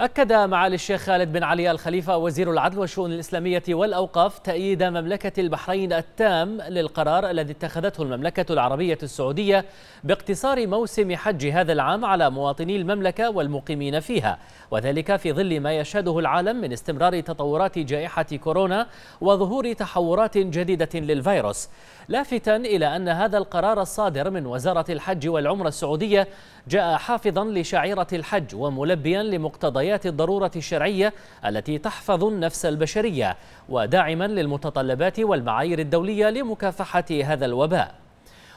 أكد معالي الشيخ خالد بن علي الخليفة وزير العدل والشؤون الإسلامية والأوقاف تأييد مملكة البحرين التام للقرار الذي اتخذته المملكة العربية السعودية باقتصار موسم حج هذا العام على مواطني المملكة والمقيمين فيها وذلك في ظل ما يشهده العالم من استمرار تطورات جائحة كورونا وظهور تحورات جديدة للفيروس لافتا إلى أن هذا القرار الصادر من وزارة الحج والعمرة السعودية جاء حافظا لشعيرة الحج وملبيا لمقتضيات مقتضيات الضرورة الشرعية التي تحفظ النفس البشرية وداعما للمتطلبات والمعايير الدولية لمكافحة هذا الوباء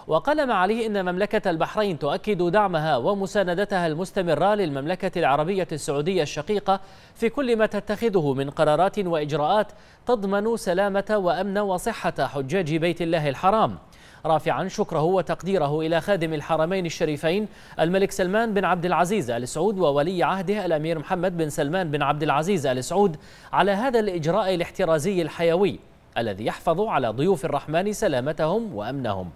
وقال معاليه إن مملكة البحرين تؤكد دعمها ومساندتها المستمرة للمملكة العربية السعودية الشقيقة في كل ما تتخذه من قرارات وإجراءات تضمن سلامة وأمن وصحة حجاج بيت الله الحرام رافعا شكره وتقديره إلى خادم الحرمين الشريفين الملك سلمان بن عبد العزيز آل سعود وولي عهده الأمير محمد بن سلمان بن عبد العزيز آل سعود على هذا الإجراء الاحترازي الحيوي الذي يحفظ على ضيوف الرحمن سلامتهم وأمنهم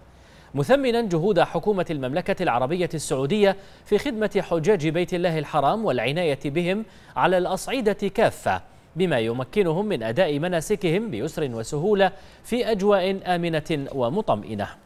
مثمنا جهود حكومة المملكة العربية السعودية في خدمة حجاج بيت الله الحرام والعناية بهم على الأصعدة كافة بما يمكنهم من أداء مناسكهم بيسر وسهولة في أجواء آمنة ومطمئنة